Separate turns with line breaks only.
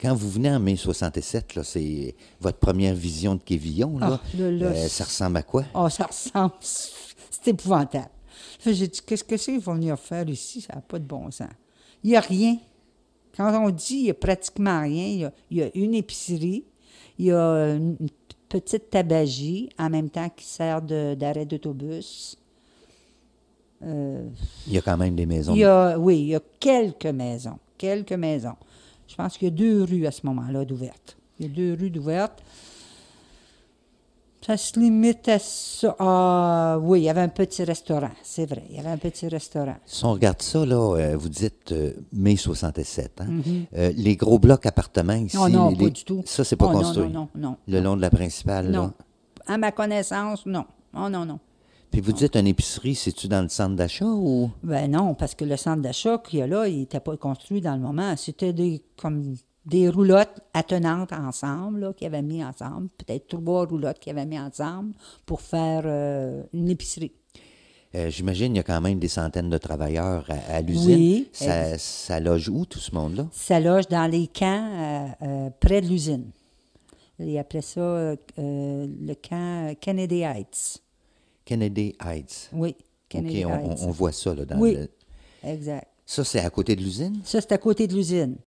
quand vous venez en mai 67, c'est votre première vision de Kévillon. Là, ah, euh, ça ressemble à quoi?
Ah, ça ressemble. C'est épouvantable. J'ai dit, qu'est-ce que c'est qu'ils vont venir faire ici? Ça n'a pas de bon sens. Il n'y a rien. Quand on dit, il n'y a pratiquement rien. Il y, a, une épicerie, il y a une petite tabagie en même temps qui sert d'arrêt d'autobus. Euh,
il y a quand même des maisons.
oui, il y a quelques maisons. Quelques maisons. Je pense qu'il y a deux rues à ce moment-là d'ouvertes. Il y a deux rues d'ouvertes. Ça se limite à ça. Ah, oui, il y avait un petit restaurant, c'est vrai. Il y avait un petit restaurant.
Si on regarde ça, là, euh, vous dites euh, mai 67. Hein? Mhm. Euh, les gros blocs appartements ici. Oh non, non, pas du tout. Ça, c'est pas oh construit. Non, non, non, Le long de la principale, non.
Là. À ma connaissance, non. Oh non, non.
Puis vous dites, une épicerie, c'est-tu dans le centre d'achat ou?
Ben non, parce que le centre d'achat qu'il y a là, il n'était pas construit dans le moment. C'était des, comme des roulottes attenantes ensemble, qu'ils avaient mis ensemble, peut-être trois roulottes qu'ils avaient mis ensemble pour faire euh, une épicerie.
Euh, j'imagine qu'il y a quand même des centaines de travailleurs à, l'usine. Oui, euh, ça, loge où, tout ce monde-là?
Ça loge dans les camps près de l'usine. Et après ça, le camp Kennedy Heights.
Kennedy Heights. Oui, Kennedy Heights. On, on, voit ça là, dans oui, exact. Ça, c'est à côté de l'usine?
Ça, c'est à côté de l'usine.